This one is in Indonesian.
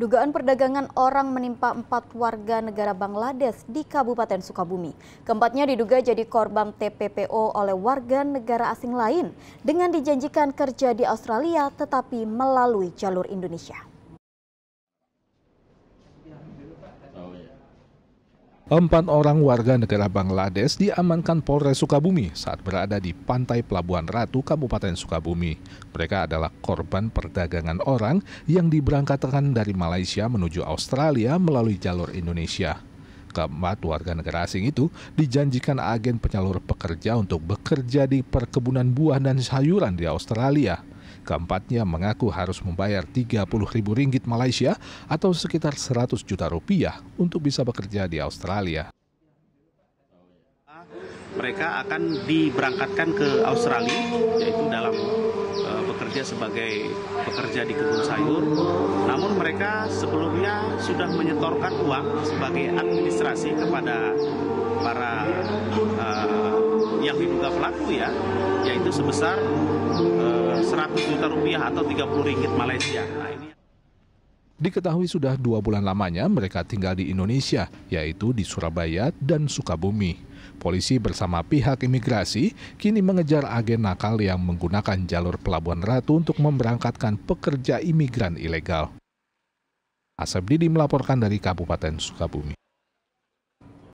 Dugaan perdagangan orang menimpa empat warga negara Bangladesh di Kabupaten Sukabumi. Keempatnya diduga jadi korban TPPO oleh warga negara asing lain dengan dijanjikan kerja di Australia tetapi melalui jalur Indonesia. Empat orang warga negara Bangladesh diamankan Polres Sukabumi saat berada di pantai Pelabuhan Ratu, Kabupaten Sukabumi. Mereka adalah korban perdagangan orang yang diberangkatkan dari Malaysia menuju Australia melalui jalur Indonesia. Keempat warga negara asing itu dijanjikan agen penyalur pekerja untuk bekerja di perkebunan buah dan sayuran di Australia. Keempatnya mengaku harus membayar rp ribu ringgit Malaysia atau sekitar 100 juta rupiah untuk bisa bekerja di Australia. Mereka akan diberangkatkan ke Australia, yaitu dalam e, bekerja sebagai pekerja di kebun sayur. Namun mereka sebelumnya sudah menyetorkan uang sebagai administrasi kepada para ya yaitu sebesar eh, seratus 100 juta rupiah atau 30 ringgit Malaysia. Nah, Diketahui sudah dua bulan lamanya mereka tinggal di Indonesia, yaitu di Surabaya dan Sukabumi. Polisi bersama pihak imigrasi kini mengejar agen nakal yang menggunakan jalur Pelabuhan Ratu untuk memberangkatkan pekerja imigran ilegal. Asep Didi melaporkan dari Kabupaten Sukabumi.